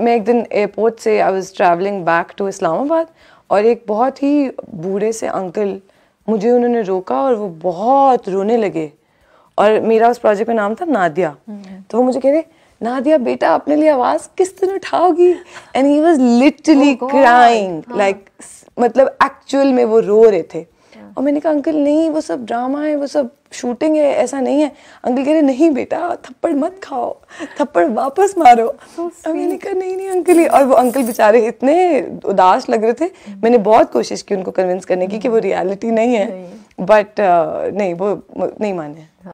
मैं एक दिन एयरपोर्ट से I was travelling back to Islamabad और एक बहुत ही बूढ़े से अंकल मुझे उन्होंने रोका और वो बहुत रोने लगे और मेरा उस प्रोजेक्ट का नाम था नादिया हम्म। तो वो मुझे कह रहे नादिया बेटा अपने लिए आवाज किस तरह उठाओगी and he was literally crying like मतलब एक्चुअल में वो रो रहे थे और मैंने कहा अंकल नहीं वो सब ड्रामा है वो सब शूटिंग है ऐसा नहीं है अंकल कह रहे नहीं बेटा थप्पड़ मत खाओ थप्पड़ वापस मारो so अब मैंने कहा नहीं नहीं अंकल ही और वो अंकल बेचारे इतने उदास लग रहे थे हम्म। मैंने बहुत कोशिश की उनको कन्विंस करने की कि वो रियलिटी हम्म। नहीं है बट uh, नहीं वो नहीं माने हाँ।